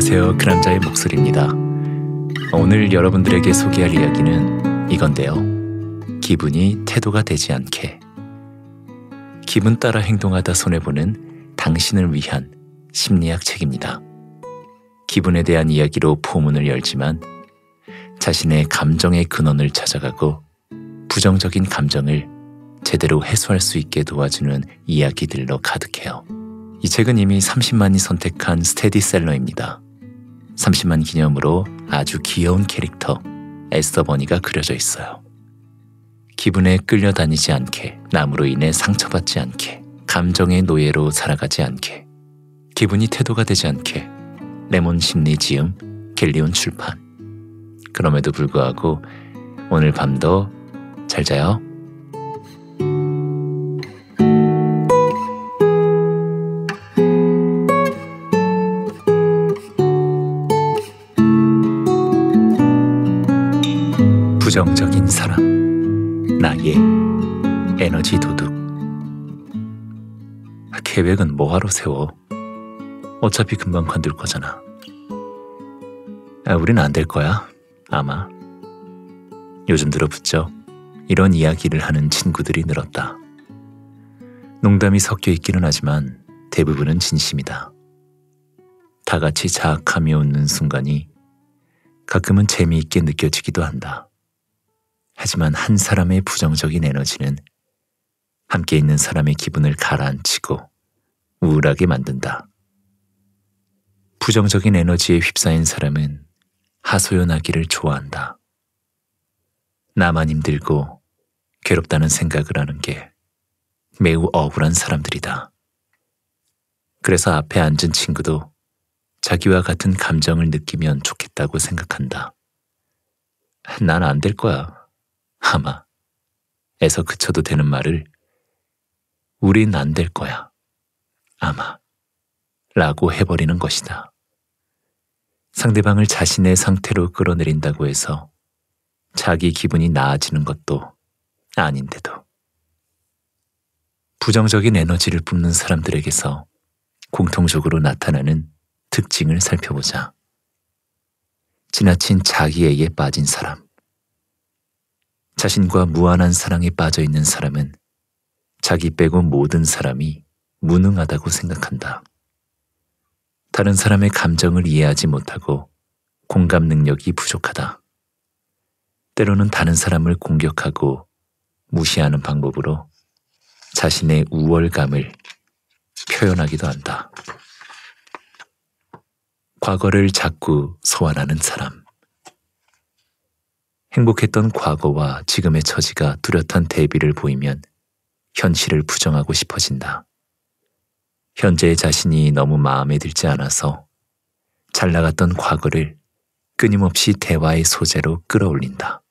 안녕하세요. 그 남자의 목소리입니다. 오늘 여러분들에게 소개할 이야기는 이건데요. 기분이 태도가 되지 않게. 기분 따라 행동하다 손해보는 당신을 위한 심리학 책입니다. 기분에 대한 이야기로 포문을 열지만 자신의 감정의 근원을 찾아가고 부정적인 감정을 제대로 해소할 수 있게 도와주는 이야기들로 가득해요. 이 책은 이미 30만이 선택한 스테디셀러입니다. 30만 기념으로 아주 귀여운 캐릭터 에스더버니가 그려져 있어요. 기분에 끌려다니지 않게, 남으로 인해 상처받지 않게, 감정의 노예로 살아가지 않게, 기분이 태도가 되지 않게, 레몬 심리지음, 길리온 출판. 그럼에도 불구하고 오늘 밤도 잘 자요. 긍정적인 사람 나의 에너지 도둑 계획은 뭐하러 세워 어차피 금방 관들 거잖아 아, 우린 안 될 거야 아마 요즘 들어 부쩍 이런 이야기를 하는 친구들이 늘었다 농담이 섞여 있기는 하지만 대부분은 진심이다 다 같이 자악하며 웃는 순간이 가끔은 재미있게 느껴지기도 한다. 하지만 한 사람의 부정적인 에너지는 함께 있는 사람의 기분을 가라앉히고 우울하게 만든다. 부정적인 에너지에 휩싸인 사람은 하소연하기를 좋아한다. 나만 힘들고 괴롭다는 생각을 하는 게 매우 억울한 사람들이다. 그래서 앞에 앉은 친구도 자기와 같은 감정을 느끼면 좋겠다고 생각한다. 난 안 될 거야. 아마 에서 그쳐도 되는 말을 우린 안 될 거야. 아마 라고 해버리는 것이다. 상대방을 자신의 상태로 끌어내린다고 해서 자기 기분이 나아지는 것도 아닌데도 부정적인 에너지를 뿜는 사람들에게서 공통적으로 나타나는 특징을 살펴보자. 지나친 자기에게 빠진 사람. 자신과 무한한 사랑에 빠져 있는 사람은 자기 빼고 모든 사람이 무능하다고 생각한다. 다른 사람의 감정을 이해하지 못하고 공감 능력이 부족하다. 때로는 다른 사람을 공격하고 무시하는 방법으로 자신의 우월감을 표현하기도 한다. 과거를 자꾸 소환하는 사람. 행복했던 과거와 지금의 처지가 뚜렷한 대비를 보이면 현실을 부정하고 싶어진다. 현재의 자신이 너무 마음에 들지 않아서 잘 나갔던 과거를 끊임없이 대화의 소재로 끌어올린다.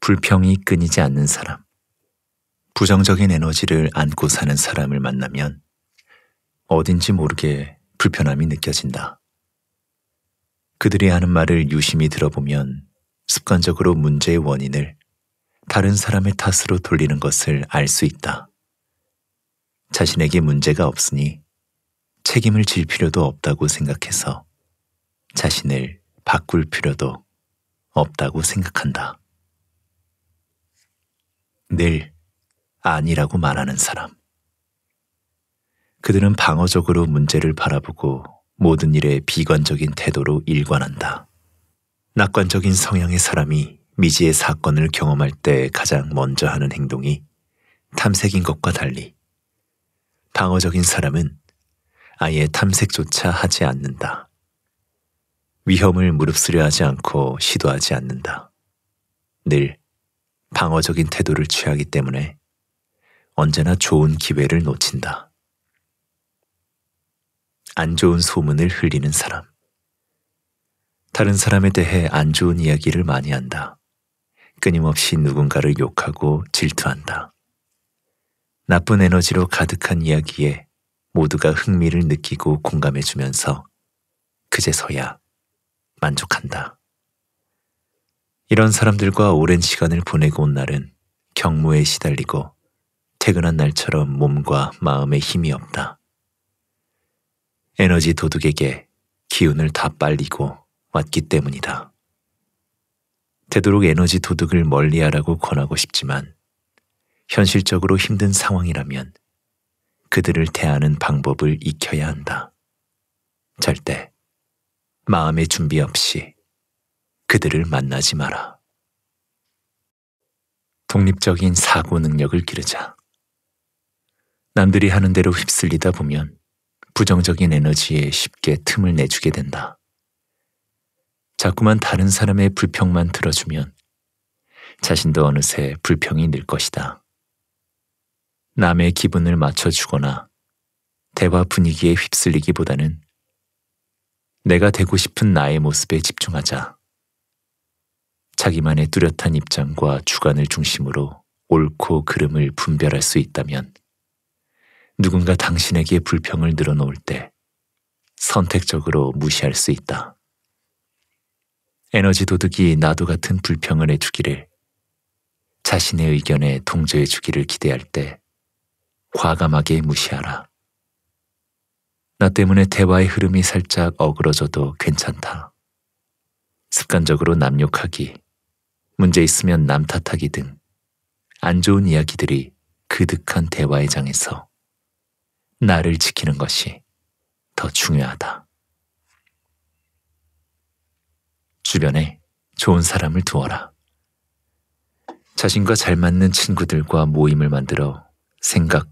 불평이 끊이지 않는 사람, 부정적인 에너지를 안고 사는 사람을 만나면 어딘지 모르게 불편함이 느껴진다. 그들이 하는 말을 유심히 들어보면 습관적으로 문제의 원인을 다른 사람의 탓으로 돌리는 것을 알 수 있다. 자신에게 문제가 없으니 책임을 질 필요도 없다고 생각해서 자신을 바꿀 필요도 없다고 생각한다. 늘 아니라고 말하는 사람. 그들은 방어적으로 문제를 바라보고 모든 일에 비관적인 태도로 일관한다. 낙관적인 성향의 사람이 미지의 사건을 경험할 때 가장 먼저 하는 행동이 탐색인 것과 달리 방어적인 사람은 아예 탐색조차 하지 않는다. 위험을 무릅쓰려 하지 않고 시도하지 않는다. 늘 방어적인 태도를 취하기 때문에 언제나 좋은 기회를 놓친다. 안 좋은 소문을 흘리는 사람. 다른 사람에 대해 안 좋은 이야기를 많이 한다. 끊임없이 누군가를 욕하고 질투한다. 나쁜 에너지로 가득한 이야기에 모두가 흥미를 느끼고 공감해주면서 그제서야 만족한다. 이런 사람들과 오랜 시간을 보내고 온 날은 경무에 시달리고 퇴근한 날처럼 몸과 마음에 힘이 없다. 에너지 도둑에게 기운을 다 빨리고 왔기 때문이다. 되도록 에너지 도둑을 멀리하라고 권하고 싶지만 현실적으로 힘든 상황이라면 그들을 대하는 방법을 익혀야 한다. 절대 마음의 준비 없이 그들을 만나지 마라. 독립적인 사고 능력을 기르자. 남들이 하는 대로 휩쓸리다 보면 부정적인 에너지에 쉽게 틈을 내주게 된다. 자꾸만 다른 사람의 불평만 들어주면 자신도 어느새 불평이 늘 것이다. 남의 기분을 맞춰주거나 대화 분위기에 휩쓸리기보다는 내가 되고 싶은 나의 모습에 집중하자. 자기만의 뚜렷한 입장과 주관을 중심으로 옳고 그름을 분별할 수 있다면 누군가 당신에게 불평을 늘어놓을 때 선택적으로 무시할 수 있다. 에너지 도둑이 나도 같은 불평을 해주기를 자신의 의견에 동조해 주기를 기대할 때 과감하게 무시하라. 나 때문에 대화의 흐름이 살짝 어그러져도 괜찮다. 습관적으로 남욕하기, 문제 있으면 남 탓하기 등 안 좋은 이야기들이 그득한 대화의 장에서 나를 지키는 것이 더 중요하다. 주변에 좋은 사람을 두어라. 자신과 잘 맞는 친구들과 모임을 만들어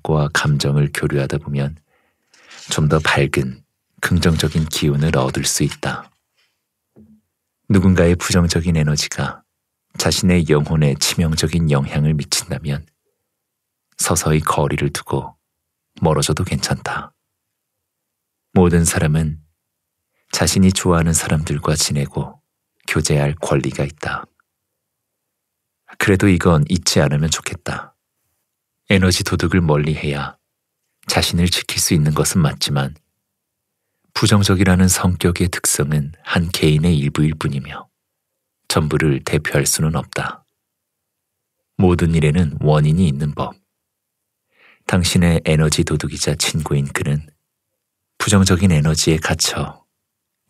생각과 감정을 교류하다 보면 좀 더 밝은 긍정적인 기운을 얻을 수 있다. 누군가의 부정적인 에너지가 자신의 영혼에 치명적인 영향을 미친다면 서서히 거리를 두고 멀어져도 괜찮다. 모든 사람은 자신이 좋아하는 사람들과 지내고 교제할 권리가 있다. 그래도 이건 잊지 않으면 좋겠다. 에너지 도둑을 멀리 해야 자신을 지킬 수 있는 것은 맞지만 부정적이라는 성격의 특성은 한 개인의 일부일 뿐이며 전부를 대표할 수는 없다. 모든 일에는 원인이 있는 법. 당신의 에너지 도둑이자 친구인 그는 부정적인 에너지에 갇혀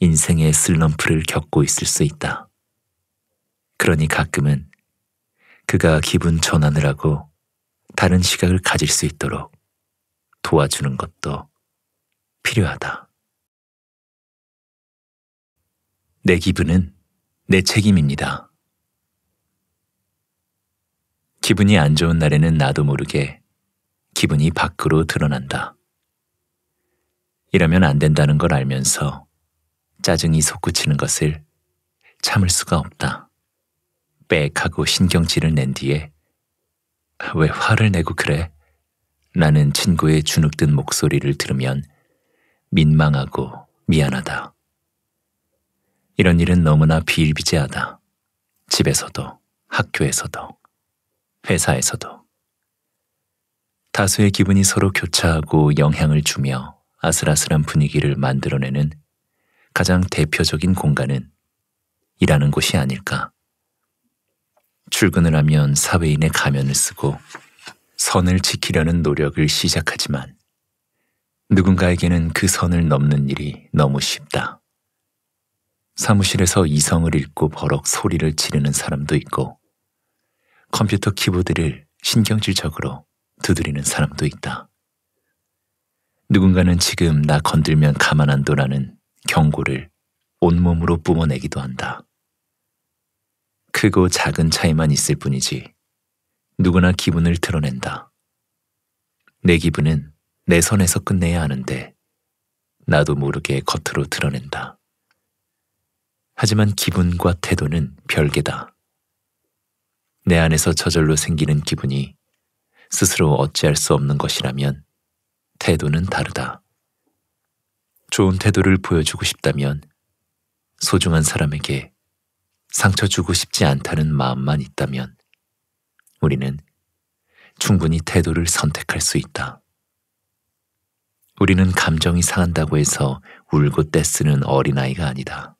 인생의 슬럼프를 겪고 있을 수 있다. 그러니 가끔은 그가 기분 전환을 하고 다른 시각을 가질 수 있도록 도와주는 것도 필요하다. 내 기분은 내 책임입니다. 기분이 안 좋은 날에는 나도 모르게 기분이 밖으로 드러난다. 이러면 안 된다는 걸 알면서 짜증이 솟구치는 것을 참을 수가 없다. 빽하고 신경질을 낸 뒤에 왜 화를 내고 그래? 라는 친구의 주눅든 목소리를 들으면 민망하고 미안하다. 이런 일은 너무나 비일비재하다. 집에서도, 학교에서도, 회사에서도. 다수의 기분이 서로 교차하고 영향을 주며 아슬아슬한 분위기를 만들어내는 가장 대표적인 공간은 일하는 곳이 아닐까. 출근을 하면 사회인의 가면을 쓰고 선을 지키려는 노력을 시작하지만 누군가에게는 그 선을 넘는 일이 너무 쉽다. 사무실에서 이성을 읽고 버럭 소리를 지르는 사람도 있고 컴퓨터 키보드를 신경질적으로 두드리는 사람도 있다. 누군가는 지금 나 건들면 가만 안 둬라는 경고를 온몸으로 뿜어내기도 한다. 크고 작은 차이만 있을 뿐이지 누구나 기분을 드러낸다. 내 기분은 내 선에서 끝내야 하는데 나도 모르게 겉으로 드러낸다. 하지만 기분과 태도는 별개다. 내 안에서 저절로 생기는 기분이 스스로 어찌할 수 없는 것이라면 태도는 다르다. 좋은 태도를 보여주고 싶다면 소중한 사람에게 상처 주고 싶지 않다는 마음만 있다면 우리는 충분히 태도를 선택할 수 있다. 우리는 감정이 상한다고 해서 울고 떼쓰는 어린아이가 아니다.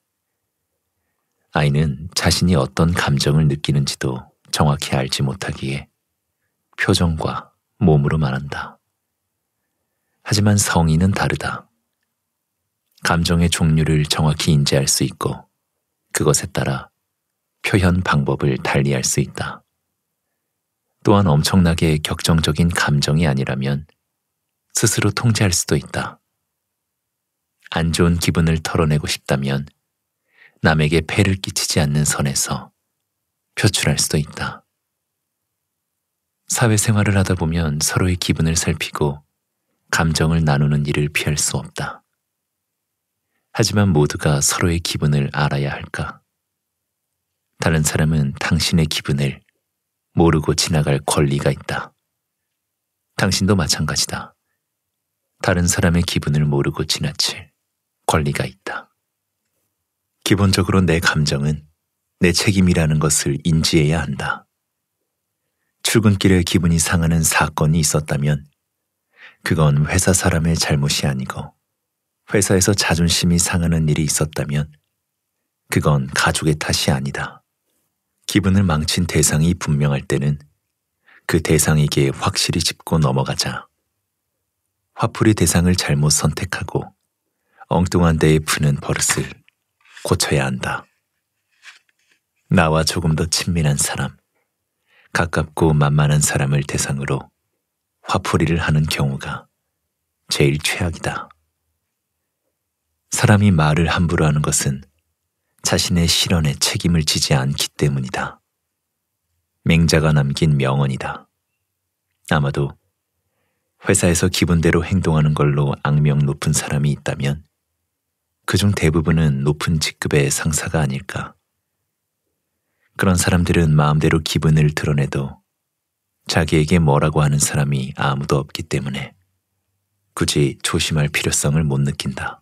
아이는 자신이 어떤 감정을 느끼는지도 정확히 알지 못하기에 표정과 몸으로 말한다. 하지만 성의는 다르다. 감정의 종류를 정확히 인지할 수 있고 그것에 따라 표현 방법을 달리 할수 있다. 또한 엄청나게 격정적인 감정이 아니라면 스스로 통제할 수도 있다. 안 좋은 기분을 털어내고 싶다면 남에게 폐를 끼치지 않는 선에서 표출할 수도 있다. 사회생활을 하다 보면 서로의 기분을 살피고 감정을 나누는 일을 피할 수 없다. 하지만 모두가 서로의 기분을 알아야 할까? 다른 사람은 당신의 기분을 모르고 지나갈 권리가 있다. 당신도 마찬가지다. 다른 사람의 기분을 모르고 지나칠 권리가 있다. 기본적으로 내 감정은 내 책임이라는 것을 인지해야 한다. 출근길에 기분이 상하는 사건이 있었다면 그건 회사 사람의 잘못이 아니고 회사에서 자존심이 상하는 일이 있었다면 그건 가족의 탓이 아니다. 기분을 망친 대상이 분명할 때는 그 대상에게 확실히 짚고 넘어가자. 화풀이 대상을 잘못 선택하고 엉뚱한 데에 푸는 버릇을 고쳐야 한다. 나와 조금 더 친밀한 사람. 가깝고 만만한 사람을 대상으로 화풀이를 하는 경우가 제일 최악이다. 사람이 말을 함부로 하는 것은 자신의 실언에 책임을 지지 않기 때문이다. 맹자가 남긴 명언이다. 아마도 회사에서 기분대로 행동하는 걸로 악명 높은 사람이 있다면 그중 대부분은 높은 직급의 상사가 아닐까. 그런 사람들은 마음대로 기분을 드러내도 자기에게 뭐라고 하는 사람이 아무도 없기 때문에 굳이 조심할 필요성을 못 느낀다.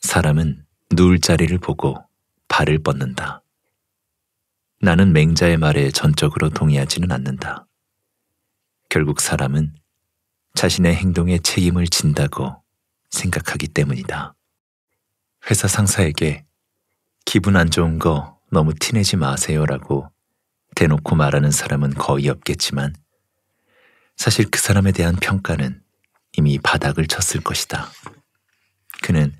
사람은 누울 자리를 보고 발을 뻗는다. 나는 맹자의 말에 전적으로 동의하지는 않는다. 결국 사람은 자신의 행동에 책임을 진다고 생각하기 때문이다. 회사 상사에게 기분 안 좋은 거 너무 티내지 마세요라고 대놓고 말하는 사람은 거의 없겠지만 사실 그 사람에 대한 평가는 이미 바닥을 쳤을 것이다. 그는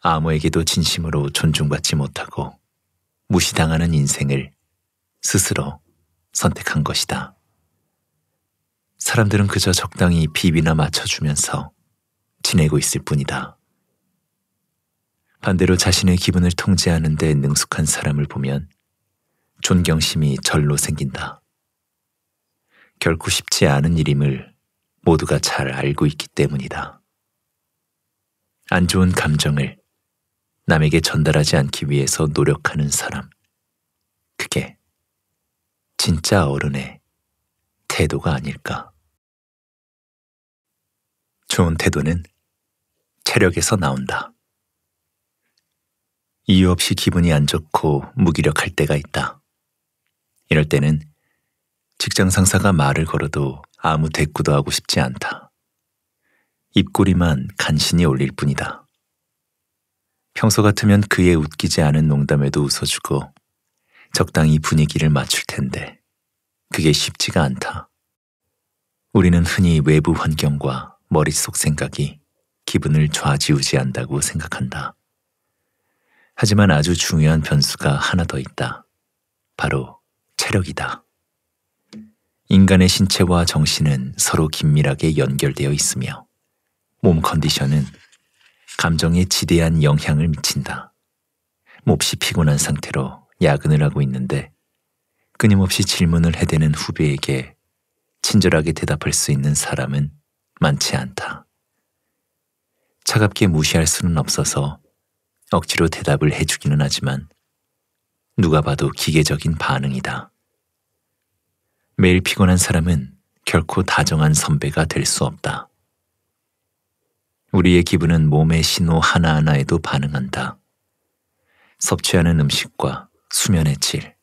아무에게도 진심으로 존중받지 못하고 무시당하는 인생을 스스로 선택한 것이다. 사람들은 그저 적당히 비비나 맞춰주면서 지내고 있을 뿐이다. 반대로 자신의 기분을 통제하는 데 능숙한 사람을 보면 존경심이 절로 생긴다. 결코 쉽지 않은 일임을 모두가 잘 알고 있기 때문이다. 안 좋은 감정을 남에게 전달하지 않기 위해서 노력하는 사람. 그게 진짜 어른의 태도가 아닐까. 좋은 태도는 체력에서 나온다. 이유 없이 기분이 안 좋고 무기력할 때가 있다. 이럴 때는 직장 상사가 말을 걸어도 아무 대꾸도 하고 싶지 않다. 입꼬리만 간신히 올릴 뿐이다. 평소 같으면 그의 웃기지 않은 농담에도 웃어주고 적당히 분위기를 맞출 텐데 그게 쉽지가 않다. 우리는 흔히 외부 환경과 머릿속 생각이 기분을 좌지우지한다고 생각한다. 하지만 아주 중요한 변수가 하나 더 있다. 바로 체력이다. 인간의 신체와 정신은 서로 긴밀하게 연결되어 있으며 몸 컨디션은 감정에 지대한 영향을 미친다. 몹시 피곤한 상태로 야근을 하고 있는데 끊임없이 질문을 해대는 후배에게 친절하게 대답할 수 있는 사람은 많지 않다. 차갑게 무시할 수는 없어서 억지로 대답을 해주기는 하지만 누가 봐도 기계적인 반응이다. 매일 피곤한 사람은 결코 다정한 선배가 될 수 없다. 우리의 기분은 몸의 신호 하나하나에도 반응한다. 섭취하는 음식과 수면의 질,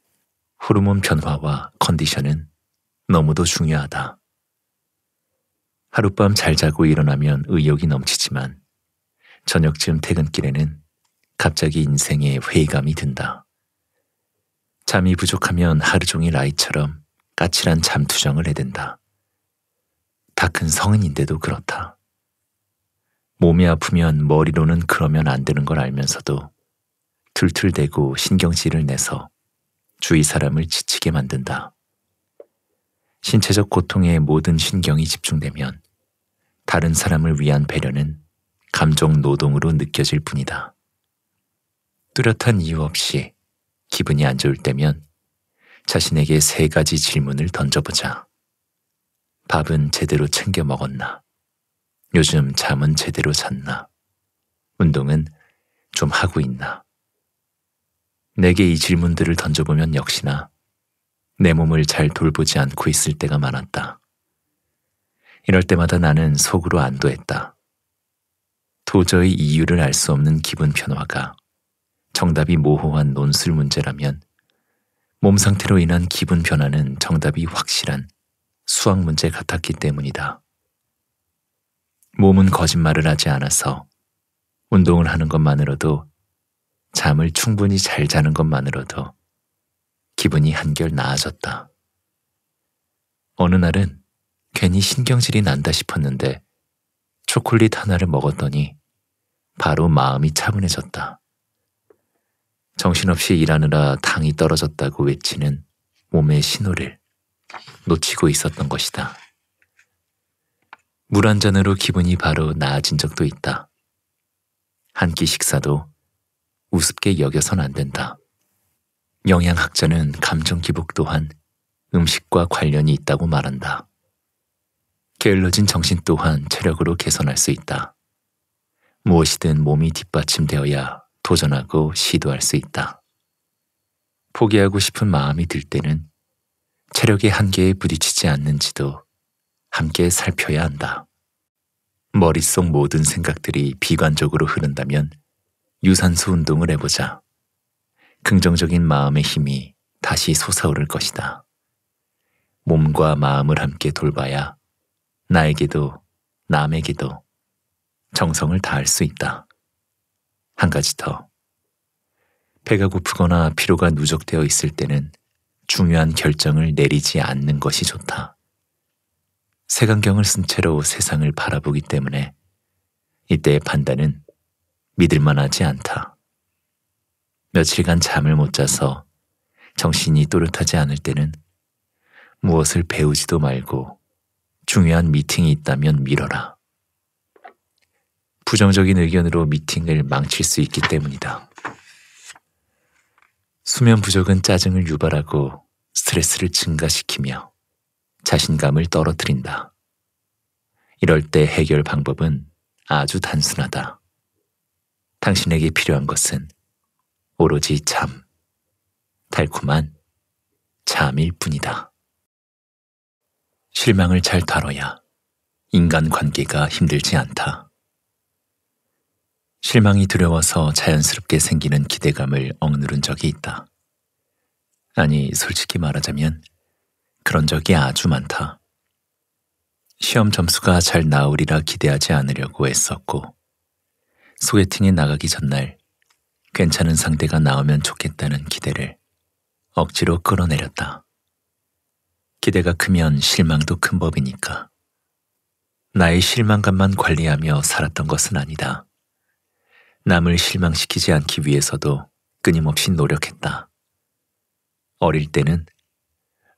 호르몬 변화와 컨디션은 너무도 중요하다. 하룻밤 잘 자고 일어나면 의욕이 넘치지만 저녁쯤 퇴근길에는 갑자기 인생에 회의감이 든다. 잠이 부족하면 하루 종일 아이처럼 까칠한 잠투정을 해댄다. 다 큰 성인인데도 그렇다. 몸이 아프면 머리로는 그러면 안 되는 걸 알면서도 툴툴대고 신경질을 내서 주위 사람을 지치게 만든다. 신체적 고통에 모든 신경이 집중되면 다른 사람을 위한 배려는 감정 노동으로 느껴질 뿐이다. 뚜렷한 이유 없이 기분이 안 좋을 때면 자신에게 세 가지 질문을 던져보자. 밥은 제대로 챙겨 먹었나? 요즘 잠은 제대로 잤나? 운동은 좀 하고 있나? 내게 이 질문들을 던져보면 역시나 내 몸을 잘 돌보지 않고 있을 때가 많았다. 이럴 때마다 나는 속으로 안도했다. 도저히 이유를 알 수 없는 기분 변화가 정답이 모호한 논술 문제라면 몸 상태로 인한 기분 변화는 정답이 확실한 수학 문제 같았기 때문이다. 몸은 거짓말을 하지 않아서 운동을 하는 것만으로도 잠을 충분히 잘 자는 것만으로도 기분이 한결 나아졌다. 어느 날은 괜히 신경질이 난다 싶었는데 초콜릿 하나를 먹었더니 바로 마음이 차분해졌다. 정신없이 일하느라 당이 떨어졌다고 외치는 몸의 신호를 놓치고 있었던 것이다. 물 한 잔으로 기분이 바로 나아진 적도 있다. 한 끼 식사도 우습게 여겨선 안 된다. 영양학자는 감정 기복 또한 음식과 관련이 있다고 말한다. 게을러진 정신 또한 체력으로 개선할 수 있다. 무엇이든 몸이 뒷받침되어야 도전하고 시도할 수 있다. 포기하고 싶은 마음이 들 때는 체력의 한계에 부딪히지 않는지도 함께 살펴야 한다. 머릿속 모든 생각들이 비관적으로 흐른다면 유산소 운동을 해보자. 긍정적인 마음의 힘이 다시 솟아오를 것이다. 몸과 마음을 함께 돌봐야 나에게도 남에게도 정성을 다할 수 있다. 한 가지 더. 배가 고프거나 피로가 누적되어 있을 때는 중요한 결정을 내리지 않는 것이 좋다. 색안경을 쓴 채로 세상을 바라보기 때문에 이때의 판단은 믿을만하지 않다. 며칠간 잠을 못 자서 정신이 또렷하지 않을 때는 무엇을 배우지도 말고 중요한 미팅이 있다면 미뤄라. 부정적인 의견으로 미팅을 망칠 수 있기 때문이다. 수면 부족은 짜증을 유발하고 스트레스를 증가시키며 자신감을 떨어뜨린다. 이럴 때 해결 방법은 아주 단순하다. 당신에게 필요한 것은 오로지 잠, 달콤한 잠일 뿐이다. 실망을 잘 다뤄야 인간관계가 힘들지 않다. 실망이 두려워서 자연스럽게 생기는 기대감을 억누른 적이 있다. 아니, 솔직히 말하자면 그런 적이 아주 많다. 시험 점수가 잘 나오리라 기대하지 않으려고 애썼고, 소개팅에 나가기 전날 괜찮은 상대가 나오면 좋겠다는 기대를 억지로 끌어내렸다. 기대가 크면 실망도 큰 법이니까. 나의 실망감만 관리하며 살았던 것은 아니다. 남을 실망시키지 않기 위해서도 끊임없이 노력했다. 어릴 때는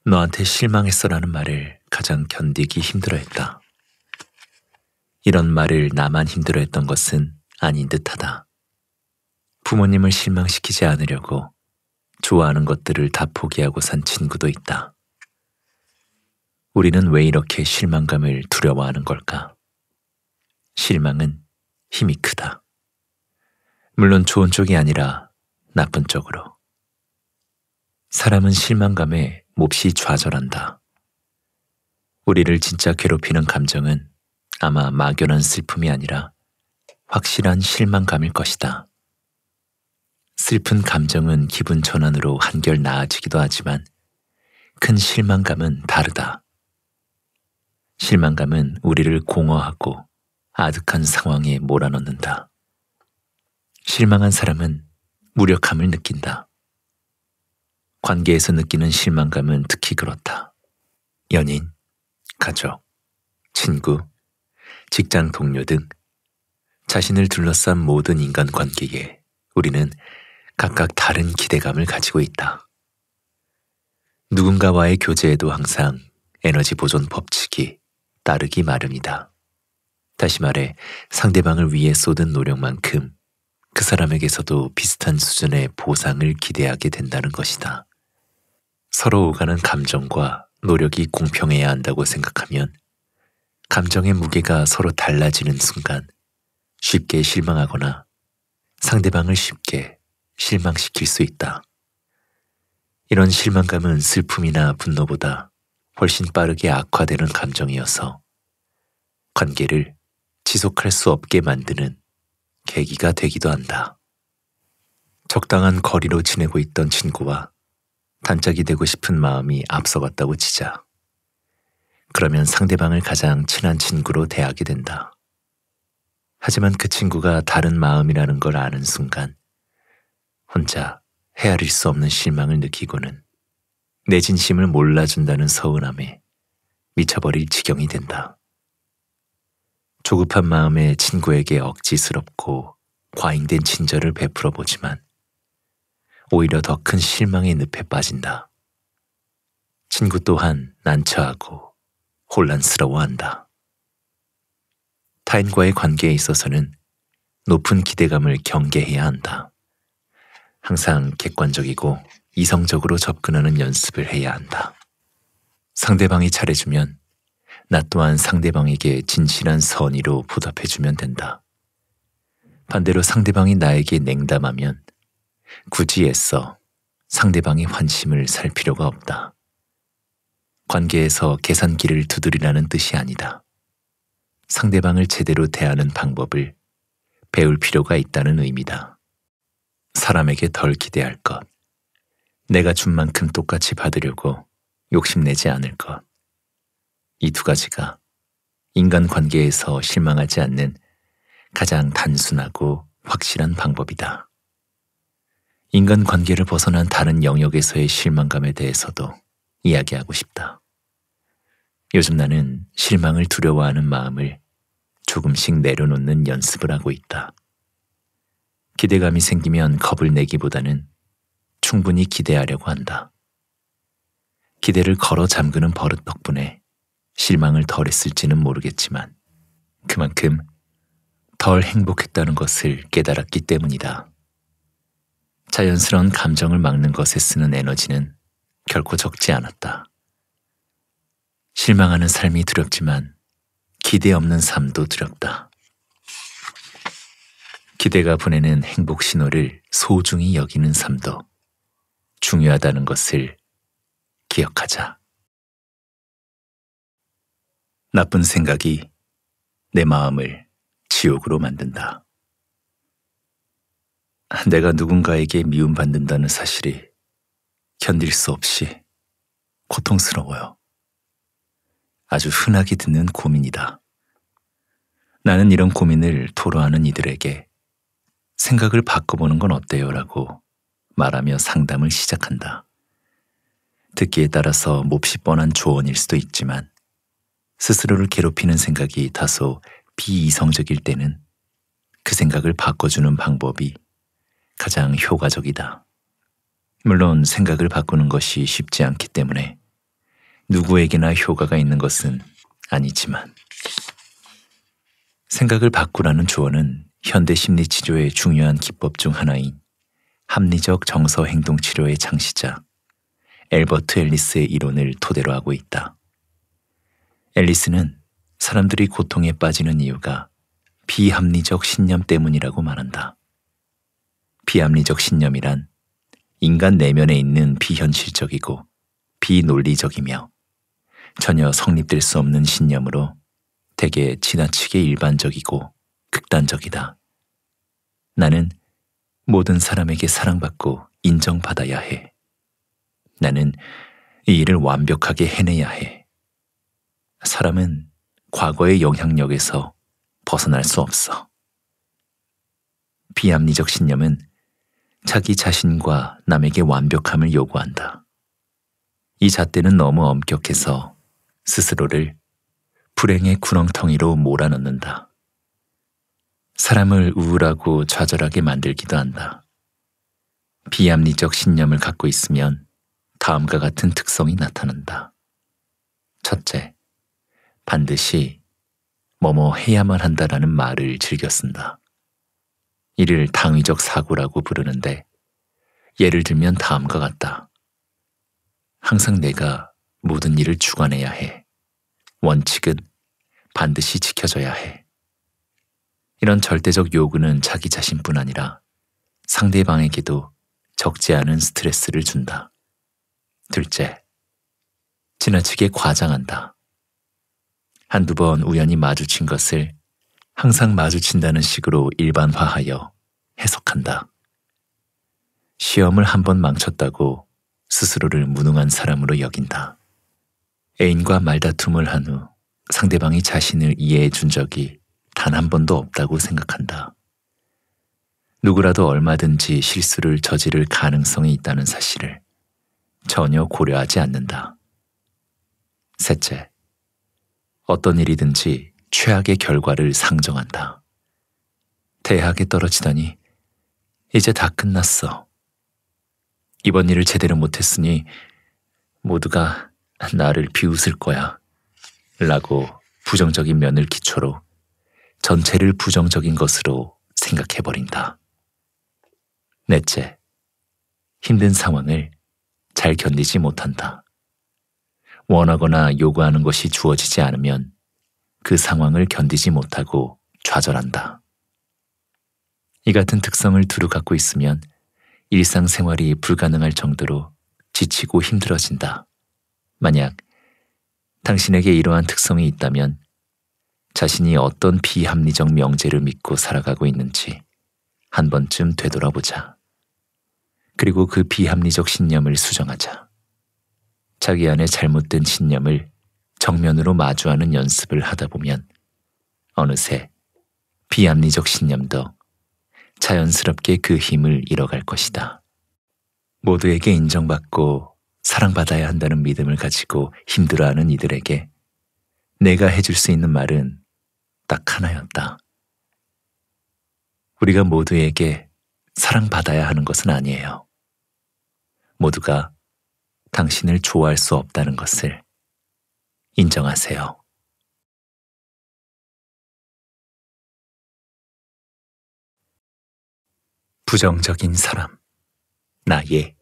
너한테 실망했어라는 말을 가장 견디기 힘들어했다. 이런 말을 나만 힘들어했던 것은 아닌 듯하다. 부모님을 실망시키지 않으려고 좋아하는 것들을 다 포기하고 산 친구도 있다. 우리는 왜 이렇게 실망감을 두려워하는 걸까? 실망은 힘이 크다. 물론 좋은 쪽이 아니라 나쁜 쪽으로. 사람은 실망감에 몹시 좌절한다. 우리를 진짜 괴롭히는 감정은 아마 막연한 슬픔이 아니라 확실한 실망감일 것이다. 슬픈 감정은 기분 전환으로 한결 나아지기도 하지만 큰 실망감은 다르다. 실망감은 우리를 공허하고 아득한 상황에 몰아넣는다. 실망한 사람은 무력함을 느낀다. 관계에서 느끼는 실망감은 특히 그렇다. 연인, 가족, 친구, 직장 동료 등 자신을 둘러싼 모든 인간 관계에 우리는 각각 다른 기대감을 가지고 있다. 누군가와의 교제에도 항상 에너지 보존 법칙이 따르기 마련이다. 다시 말해 상대방을 위해 쏟은 노력만큼 그 사람에게서도 비슷한 수준의 보상을 기대하게 된다는 것이다. 서로 오가는 감정과 노력이 공평해야 한다고 생각하면 감정의 무게가 서로 달라지는 순간 쉽게 실망하거나 상대방을 쉽게 실망시킬 수 있다. 이런 실망감은 슬픔이나 분노보다 훨씬 빠르게 악화되는 감정이어서 관계를 지속할 수 없게 만드는 계기가 되기도 한다. 적당한 거리로 지내고 있던 친구와 단짝이 되고 싶은 마음이 앞서갔다고 치자. 그러면 상대방을 가장 친한 친구로 대하게 된다. 하지만 그 친구가 다른 마음이라는 걸 아는 순간 혼자 헤아릴 수 없는 실망을 느끼고는 내 진심을 몰라준다는 서운함에 미쳐버릴 지경이 된다. 조급한 마음에 친구에게 억지스럽고 과잉된 친절을 베풀어 보지만 오히려 더 큰 실망의 늪에 빠진다. 친구 또한 난처하고 혼란스러워한다. 타인과의 관계에 있어서는 높은 기대감을 경계해야 한다. 항상 객관적이고 이성적으로 접근하는 연습을 해야 한다. 상대방이 잘해주면 나 또한 상대방에게 진실한 선의로 보답해주면 된다. 반대로 상대방이 나에게 냉담하면 굳이 애써 상대방의 환심을 살 필요가 없다. 관계에서 계산기를 두드리라는 뜻이 아니다. 상대방을 제대로 대하는 방법을 배울 필요가 있다는 의미다. 사람에게 덜 기대할 것. 내가 준 만큼 똑같이 받으려고 욕심내지 않을 것. 이두 가지가 인간 관계에서 실망하지 않는 가장 단순하고 확실한 방법이다. 인간 관계를 벗어난 다른 영역에서의 실망감에 대해서도 이야기하고 싶다. 요즘 나는 실망을 두려워하는 마음을 조금씩 내려놓는 연습을 하고 있다. 기대감이 생기면 겁을 내기보다는 충분히 기대하려고 한다. 기대를 걸어 잠그는 버릇 덕분에 실망을 덜했을지는 모르겠지만 그만큼 덜 행복했다는 것을 깨달았기 때문이다. 자연스러운 감정을 막는 것에 쓰는 에너지는 결코 적지 않았다. 실망하는 삶이 두렵지만 기대 없는 삶도 두렵다. 기대가 보내는 행복 신호를 소중히 여기는 삶도 중요하다는 것을 기억하자. 나쁜 생각이 내 마음을 지옥으로 만든다. 내가 누군가에게 미움받는다는 사실이 견딜 수 없이 고통스러워요. 아주 흔하게 듣는 고민이다. 나는 이런 고민을 토로하는 이들에게 생각을 바꿔보는 건 어때요? 라고 말하며 상담을 시작한다. 듣기에 따라서 몹시 뻔한 조언일 수도 있지만 스스로를 괴롭히는 생각이 다소 비이성적일 때는 그 생각을 바꿔주는 방법이 가장 효과적이다. 물론 생각을 바꾸는 것이 쉽지 않기 때문에 누구에게나 효과가 있는 것은 아니지만 생각을 바꾸라는 조언은 현대 심리 치료의 중요한 기법 중 하나인 합리적 정서 행동 치료의 창시자 엘버트 앨리스의 이론을 토대로 하고 있다. 앨리스는 사람들이 고통에 빠지는 이유가 비합리적 신념 때문이라고 말한다. 비합리적 신념이란 인간 내면에 있는 비현실적이고 비논리적이며 전혀 성립될 수 없는 신념으로 대개 지나치게 일반적이고 극단적이다. 나는 모든 사람에게 사랑받고 인정받아야 해. 나는 이 일을 완벽하게 해내야 해. 사람은 과거의 영향력에서 벗어날 수 없어. 비합리적 신념은 자기 자신과 남에게 완벽함을 요구한다. 이 잣대는 너무 엄격해서 스스로를 불행의 구렁텅이로 몰아넣는다. 사람을 우울하고 좌절하게 만들기도 한다. 비합리적 신념을 갖고 있으면 다음과 같은 특성이 나타난다. 첫째, 반드시 뭐뭐 해야만 한다라는 말을 즐겨 쓴다. 이를 당위적 사고라고 부르는데 예를 들면 다음과 같다. 항상 내가 모든 일을 주관해야 해. 원칙은 반드시 지켜줘야 해. 이런 절대적 요구는 자기 자신뿐 아니라 상대방에게도 적지 않은 스트레스를 준다. 둘째, 지나치게 과장한다. 한두 번 우연히 마주친 것을 항상 마주친다는 식으로 일반화하여 해석한다. 시험을 한 번 망쳤다고 스스로를 무능한 사람으로 여긴다. 애인과 말다툼을 한 후 상대방이 자신을 이해해 준 적이 단 한 번도 없다고 생각한다. 누구라도 얼마든지 실수를 저지를 가능성이 있다는 사실을 전혀 고려하지 않는다. 셋째, 어떤 일이든지 최악의 결과를 상정한다. 대학에 떨어지다니 이제 다 끝났어. 이번 일을 제대로 못했으니 모두가 나를 비웃을 거야. 라고 부정적인 면을 기초로 전체를 부정적인 것으로 생각해버린다. 넷째, 힘든 상황을 잘 견디지 못한다. 원하거나 요구하는 것이 주어지지 않으면 그 상황을 견디지 못하고 좌절한다. 이 같은 특성을 두루 갖고 있으면 일상생활이 불가능할 정도로 지치고 힘들어진다. 만약 당신에게 이러한 특성이 있다면 자신이 어떤 비합리적 명제를 믿고 살아가고 있는지 한 번쯤 되돌아보자. 그리고 그 비합리적 신념을 수정하자. 자기 안에 잘못된 신념을 정면으로 마주하는 연습을 하다 보면 어느새 비합리적 신념도 자연스럽게 그 힘을 잃어갈 것이다. 모두에게 인정받고 사랑받아야 한다는 믿음을 가지고 힘들어하는 이들에게 내가 해줄 수 있는 말은 딱 하나였다. 우리가 모두에게 사랑받아야 하는 것은 아니에요. 모두가 당신을 좋아할 수 없다는 것을 인정하세요. 부정적인 사람, 나의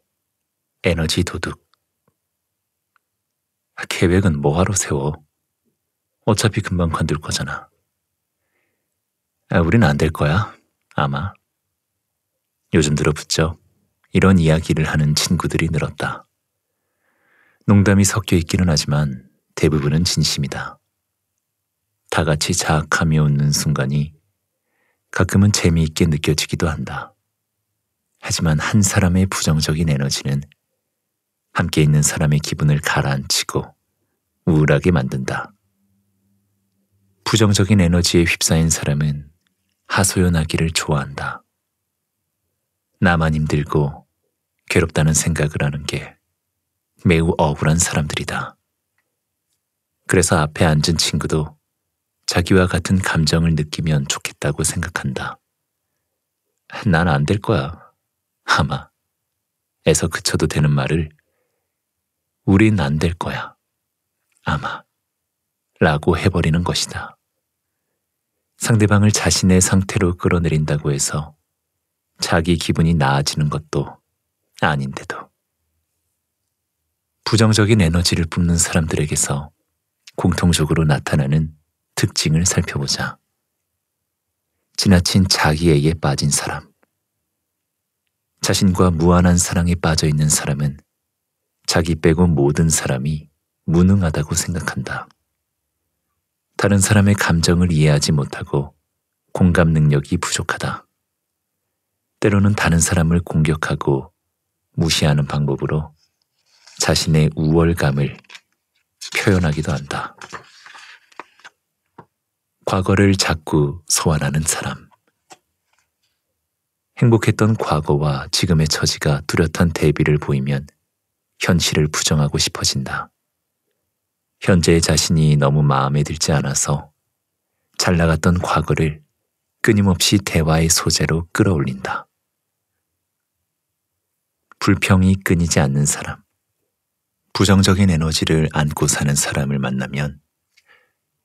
에너지 도둑. 계획은 뭐하러 세워? 어차피 금방 건들 거잖아. 아, 우린 안 될 거야, 아마. 요즘 들어 붙죠. 이런 이야기를 하는 친구들이 늘었다. 농담이 섞여 있기는 하지만 대부분은 진심이다. 다 같이 자악하며 웃는 순간이 가끔은 재미있게 느껴지기도 한다. 하지만 한 사람의 부정적인 에너지는 함께 있는 사람의 기분을 가라앉히고 우울하게 만든다. 부정적인 에너지에 휩싸인 사람은 하소연하기를 좋아한다. 나만 힘들고 괴롭다는 생각을 하는 게 매우 억울한 사람들이다. 그래서 앞에 앉은 친구도 자기와 같은 감정을 느끼면 좋겠다고 생각한다. 난 안 될 거야. 아마. 에서 그쳐도 되는 말을 우린 안 될 거야. 아마. 라고 해버리는 것이다. 상대방을 자신의 상태로 끌어내린다고 해서 자기 기분이 나아지는 것도 아닌데도. 부정적인 에너지를 뿜는 사람들에게서 공통적으로 나타나는 특징을 살펴보자. 지나친 자기애에 빠진 사람. 자신과 무한한 사랑에 빠져 있는 사람은 자기 빼고 모든 사람이 무능하다고 생각한다. 다른 사람의 감정을 이해하지 못하고 공감 능력이 부족하다. 때로는 다른 사람을 공격하고 무시하는 방법으로 자신의 우월감을 표현하기도 한다. 과거를 자꾸 소환하는 사람. 행복했던 과거와 지금의 처지가 뚜렷한 대비를 보이면 현실을 부정하고 싶어진다. 현재의 자신이 너무 마음에 들지 않아서 잘 나갔던 과거를 끊임없이 대화의 소재로 끌어올린다. 불평이 끊이지 않는 사람. 부정적인 에너지를 안고 사는 사람을 만나면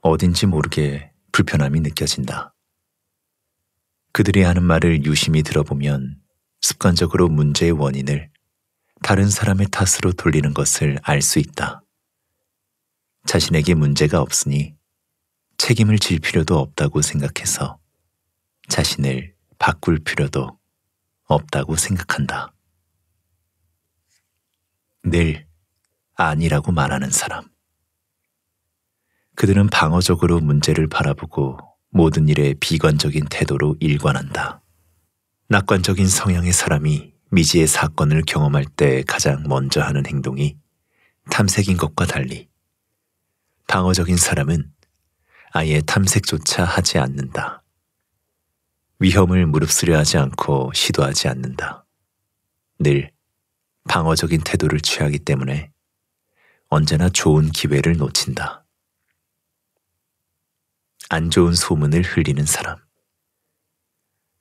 어딘지 모르게 불편함이 느껴진다. 그들이 하는 말을 유심히 들어보면 습관적으로 문제의 원인을 다른 사람의 탓으로 돌리는 것을 알 수 있다. 자신에게 문제가 없으니 책임을 질 필요도 없다고 생각해서 자신을 바꿀 필요도 없다고 생각한다. 늘 아니라고 말하는 사람. 그들은 방어적으로 문제를 바라보고 모든 일에 비관적인 태도로 일관한다. 낙관적인 성향의 사람이 미지의 사건을 경험할 때 가장 먼저 하는 행동이 탐색인 것과 달리 방어적인 사람은 아예 탐색조차 하지 않는다. 위험을 무릅쓰려 하지 않고 시도하지 않는다. 늘 방어적인 태도를 취하기 때문에 언제나 좋은 기회를 놓친다. 안 좋은 소문을 흘리는 사람.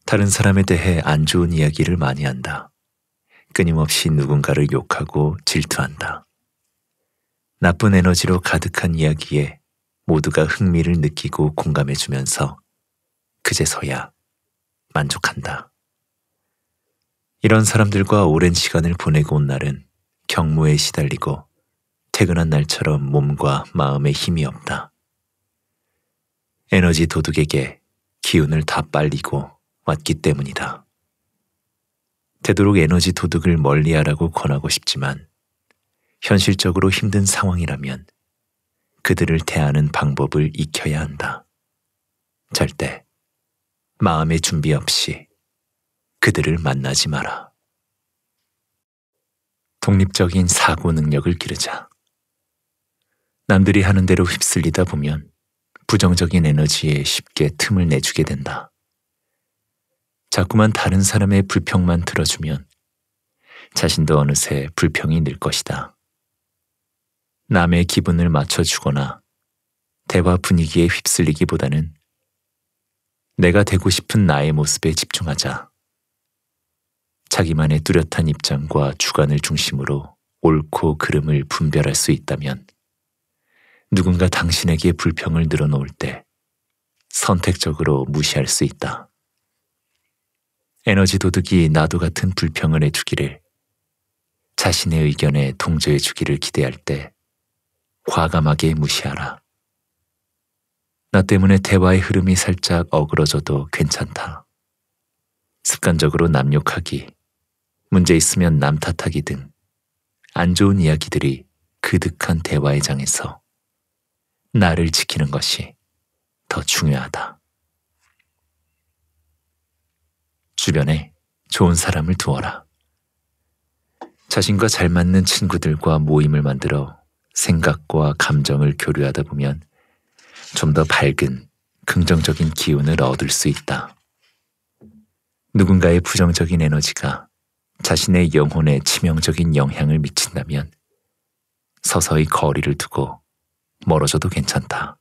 다른 사람에 대해 안 좋은 이야기를 많이 한다. 끊임없이 누군가를 욕하고 질투한다. 나쁜 에너지로 가득한 이야기에 모두가 흥미를 느끼고 공감해주면서 그제서야 만족한다. 이런 사람들과 오랜 시간을 보내고 온 날은 경무에 시달리고 퇴근한 날처럼 몸과 마음에 힘이 없다. 에너지 도둑에게 기운을 다 빨리고 왔기 때문이다. 되도록 에너지 도둑을 멀리하라고 권하고 싶지만 현실적으로 힘든 상황이라면 그들을 대하는 방법을 익혀야 한다. 절대 마음의 준비 없이 그들을 만나지 마라. 독립적인 사고 능력을 기르자. 남들이 하는 대로 휩쓸리다 보면 부정적인 에너지에 쉽게 틈을 내주게 된다. 자꾸만 다른 사람의 불평만 들어주면 자신도 어느새 불평이 늘 것이다. 남의 기분을 맞춰주거나 대화 분위기에 휩쓸리기보다는 내가 되고 싶은 나의 모습에 집중하자. 자기만의 뚜렷한 입장과 주관을 중심으로 옳고 그름을 분별할 수 있다면 누군가 당신에게 불평을 늘어놓을 때 선택적으로 무시할 수 있다. 에너지 도둑이 나도 같은 불평을 해주기를 자신의 의견에 동조해 주기를 기대할 때 과감하게 무시하라. 나 때문에 대화의 흐름이 살짝 어그러져도 괜찮다. 습관적으로 남욕하기, 문제 있으면 남 탓하기 등 안 좋은 이야기들이 그득한 대화의 장에서 나를 지키는 것이 더 중요하다. 주변에 좋은 사람을 두어라. 자신과 잘 맞는 친구들과 모임을 만들어 생각과 감정을 교류하다 보면 좀 더 밝은 긍정적인 기운을 얻을 수 있다. 누군가의 부정적인 에너지가 자신의 영혼에 치명적인 영향을 미친다면 서서히 거리를 두고 멀어져도 괜찮다.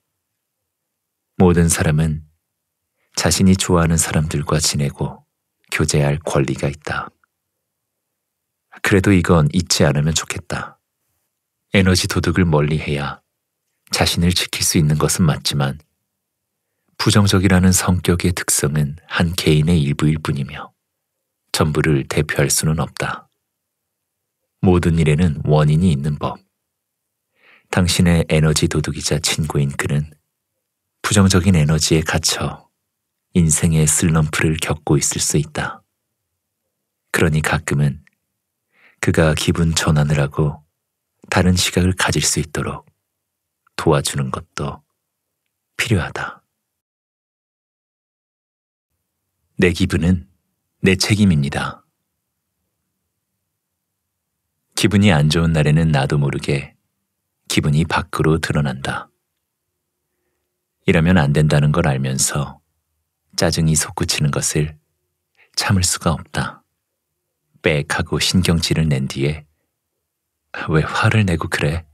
모든 사람은 자신이 좋아하는 사람들과 지내고 교제할 권리가 있다. 그래도 이건 잊지 않으면 좋겠다. 에너지 도둑을 멀리 해야 자신을 지킬 수 있는 것은 맞지만 부정적이라는 성격의 특성은 한 개인의 일부일 뿐이며 전부를 대표할 수는 없다. 모든 일에는 원인이 있는 법. 당신의 에너지 도둑이자 친구인 그는 부정적인 에너지에 갇혀 인생의 슬럼프를 겪고 있을 수 있다. 그러니 가끔은 그가 기분 전환을 하고 다른 시각을 가질 수 있도록 도와주는 것도 필요하다. 내 기분은 내 책임입니다. 기분이 안 좋은 날에는 나도 모르게 기분이 밖으로 드러난다. 이러면 안 된다는 걸 알면서 짜증이 솟구치는 것을 참을 수가 없다. 빽하고 신경질을 낸 뒤에 왜 화를 내고 그래?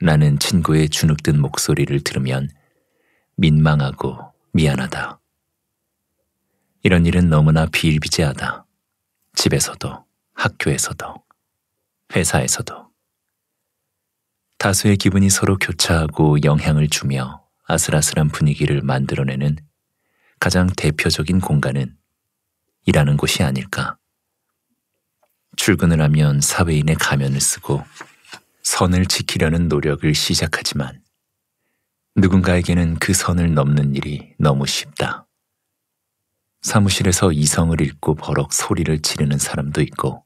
라는 친구의 주눅든 목소리를 들으면 민망하고 미안하다. 이런 일은 너무나 비일비재하다. 집에서도, 학교에서도, 회사에서도. 다수의 기분이 서로 교차하고 영향을 주며 아슬아슬한 분위기를 만들어내는 가장 대표적인 공간은 일하는 곳이 아닐까. 출근을 하면 사회인의 가면을 쓰고 선을 지키려는 노력을 시작하지만 누군가에게는 그 선을 넘는 일이 너무 쉽다. 사무실에서 이성을 읽고 버럭 소리를 지르는 사람도 있고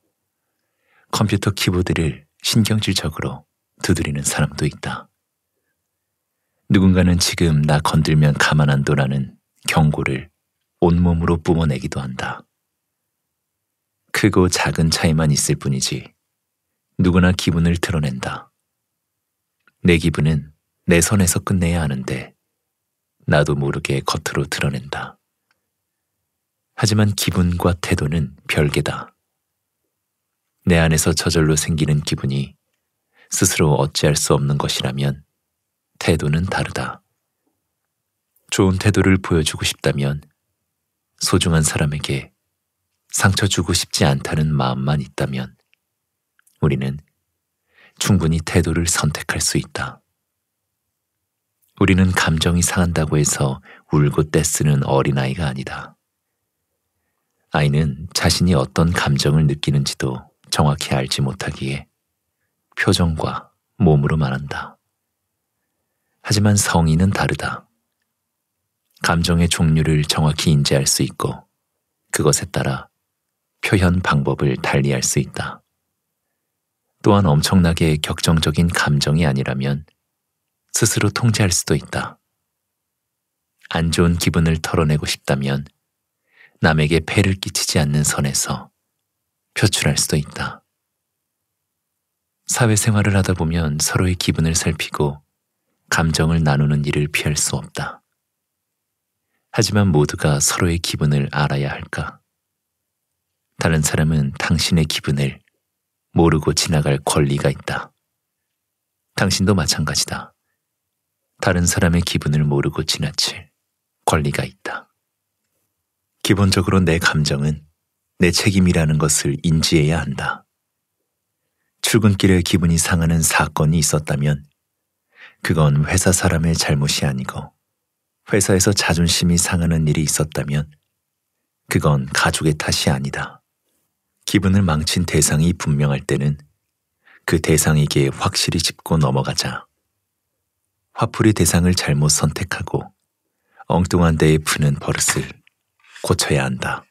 컴퓨터 키보드를 신경질적으로 두드리는 사람도 있다. 누군가는 지금 나 건들면 가만 안 둬라는 경고를 온몸으로 뿜어내기도 한다. 크고 작은 차이만 있을 뿐이지 누구나 기분을 드러낸다. 내 기분은 내 선에서 끝내야 하는데 나도 모르게 겉으로 드러낸다. 하지만 기분과 태도는 별개다. 내 안에서 저절로 생기는 기분이 스스로 어찌할 수 없는 것이라면 태도는 다르다. 좋은 태도를 보여주고 싶다면 소중한 사람에게 상처 주고 싶지 않다는 마음만 있다면 우리는 충분히 태도를 선택할 수 있다. 우리는 감정이 상한다고 해서 울고 떼쓰는 어린아이가 아니다. 아이는 자신이 어떤 감정을 느끼는지도 정확히 알지 못하기에 표정과 몸으로 말한다. 하지만 성의는 다르다. 감정의 종류를 정확히 인지할 수 있고 그것에 따라 표현 방법을 달리할 수 있다. 또한 엄청나게 격정적인 감정이 아니라면 스스로 통제할 수도 있다. 안 좋은 기분을 털어내고 싶다면 남에게 폐를 끼치지 않는 선에서 표출할 수도 있다. 사회생활을 하다 보면 서로의 기분을 살피고 감정을 나누는 일을 피할 수 없다. 하지만 모두가 서로의 기분을 알아야 할까? 다른 사람은 당신의 기분을 모르고 지나갈 권리가 있다. 당신도 마찬가지다. 다른 사람의 기분을 모르고 지나칠 권리가 있다. 기본적으로 내 감정은 내 책임이라는 것을 인지해야 한다. 출근길에 기분이 상하는 사건이 있었다면 그건 회사 사람의 잘못이 아니고 회사에서 자존심이 상하는 일이 있었다면 그건 가족의 탓이 아니다. 기분을 망친 대상이 분명할 때는 그 대상에게 확실히 짚고 넘어가자. 화풀이 대상을 잘못 선택하고 엉뚱한 데에 푸는 버릇을 고쳐야 한다.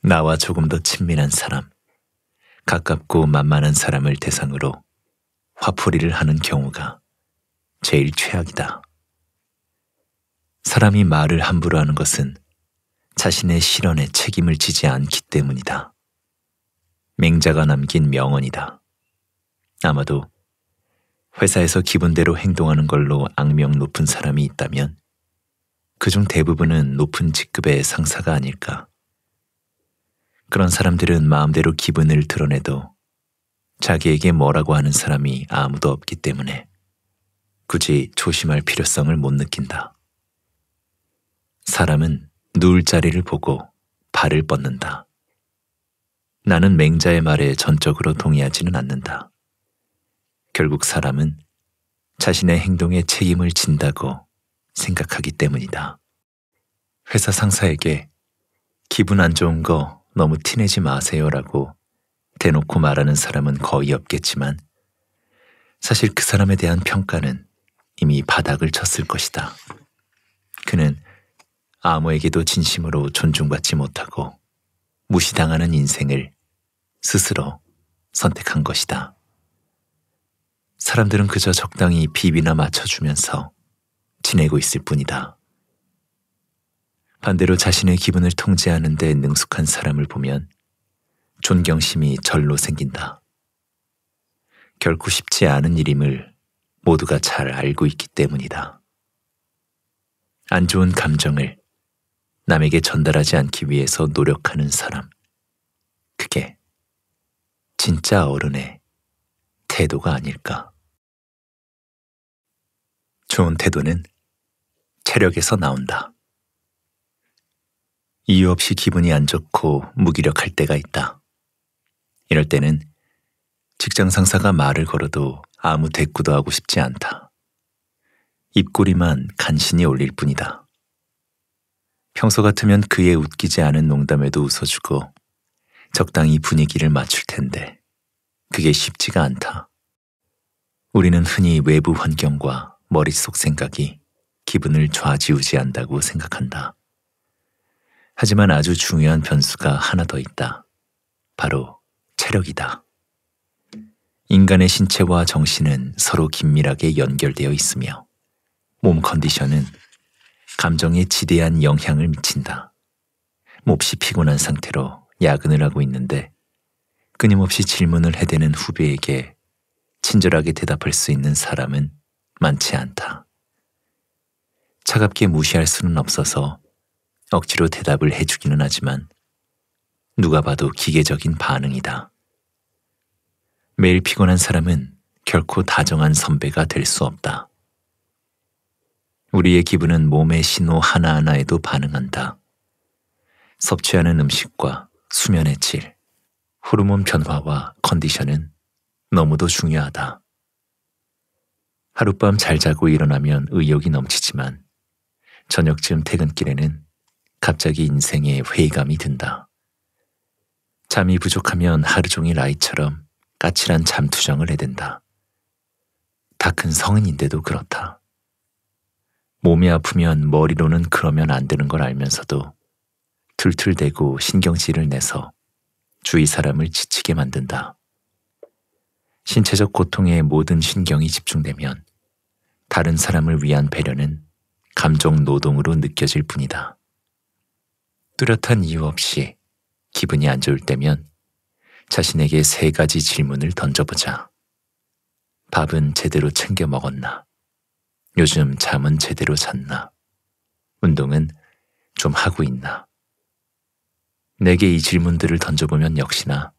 나와 조금 더 친밀한 사람, 가깝고 만만한 사람을 대상으로 화풀이를 하는 경우가 제일 최악이다. 사람이 말을 함부로 하는 것은 자신의 실언에 책임을 지지 않기 때문이다. 맹자가 남긴 명언이다. 아마도 회사에서 기분대로 행동하는 걸로 악명 높은 사람이 있다면 그중 대부분은 높은 직급의 상사가 아닐까. 그런 사람들은 마음대로 기분을 드러내도 자기에게 뭐라고 하는 사람이 아무도 없기 때문에 굳이 조심할 필요성을 못 느낀다. 사람은 누울 자리를 보고 발을 뻗는다. 나는 맹자의 말에 전적으로 동의하지는 않는다. 결국 사람은 자신의 행동에 책임을 진다고 생각하기 때문이다. 회사 상사에게 기분 안 좋은 거 너무 티내지 마세요라고 대놓고 말하는 사람은 거의 없겠지만 사실 그 사람에 대한 평가는 이미 바닥을 쳤을 것이다. 그는 아무에게도 진심으로 존중받지 못하고 무시당하는 인생을 스스로 선택한 것이다. 사람들은 그저 적당히 비비나 맞춰주면서 지내고 있을 뿐이다. 반대로 자신의 기분을 통제하는 데 능숙한 사람을 보면 존경심이 절로 생긴다. 결코 쉽지 않은 일임을 모두가 잘 알고 있기 때문이다. 안 좋은 감정을 남에게 전달하지 않기 위해서 노력하는 사람. 그게 진짜 어른의 태도가 아닐까. 좋은 태도는 체력에서 나온다. 이유 없이 기분이 안 좋고 무기력할 때가 있다. 이럴 때는 직장 상사가 말을 걸어도 아무 대꾸도 하고 싶지 않다. 입꼬리만 간신히 올릴 뿐이다. 평소 같으면 그의 웃기지 않은 농담에도 웃어주고 적당히 분위기를 맞출 텐데 그게 쉽지가 않다. 우리는 흔히 외부 환경과 머릿속 생각이 기분을 좌지우지한다고 생각한다. 하지만 아주 중요한 변수가 하나 더 있다. 바로 체력이다. 인간의 신체와 정신은 서로 긴밀하게 연결되어 있으며 몸 컨디션은 감정에 지대한 영향을 미친다. 몹시 피곤한 상태로 야근을 하고 있는데 끊임없이 질문을 해대는 후배에게 친절하게 대답할 수 있는 사람은 많지 않다. 차갑게 무시할 수는 없어서 억지로 대답을 해주기는 하지만 누가 봐도 기계적인 반응이다. 매일 피곤한 사람은 결코 다정한 선배가 될 수 없다. 우리의 기분은 몸의 신호 하나하나에도 반응한다. 섭취하는 음식과 수면의 질, 호르몬 변화와 컨디션은 너무도 중요하다. 하룻밤 잘 자고 일어나면 의욕이 넘치지만 저녁쯤 퇴근길에는 갑자기 인생에 회의감이 든다. 잠이 부족하면 하루 종일 아이처럼 까칠한 잠투정을 해댄다. 다 큰 성인인데도 그렇다. 몸이 아프면 머리로는 그러면 안 되는 걸 알면서도 툴툴대고 신경질을 내서 주위 사람을 지치게 만든다. 신체적 고통에 모든 신경이 집중되면 다른 사람을 위한 배려는 감정 노동으로 느껴질 뿐이다. 뚜렷한 이유 없이 기분이 안 좋을 때면 자신에게 세 가지 질문을 던져보자. 밥은 제대로 챙겨 먹었나? 요즘 잠은 제대로 잤나? 운동은 좀 하고 있나? 내게 이 질문들을 던져보면 역시나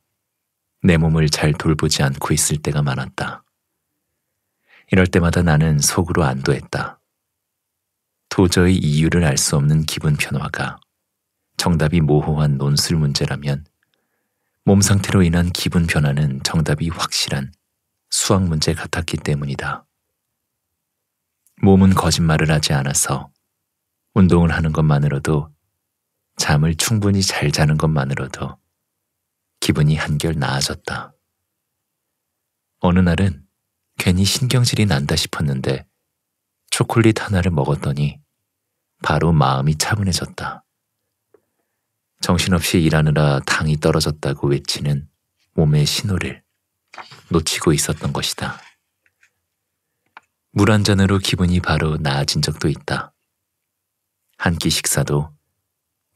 내 몸을 잘 돌보지 않고 있을 때가 많았다. 이럴 때마다 나는 속으로 안도했다. 도저히 이유를 알 수 없는 기분 변화가 정답이 모호한 논술 문제라면 몸 상태로 인한 기분 변화는 정답이 확실한 수학 문제 같았기 때문이다. 몸은 거짓말을 하지 않아서 운동을 하는 것만으로도 잠을 충분히 잘 자는 것만으로도 기분이 한결 나아졌다. 어느 날은 괜히 신경질이 난다 싶었는데 초콜릿 하나를 먹었더니 바로 마음이 차분해졌다. 정신없이 일하느라 당이 떨어졌다고 외치는 몸의 신호를 놓치고 있었던 것이다. 물 한 잔으로 기분이 바로 나아진 적도 있다. 한 끼 식사도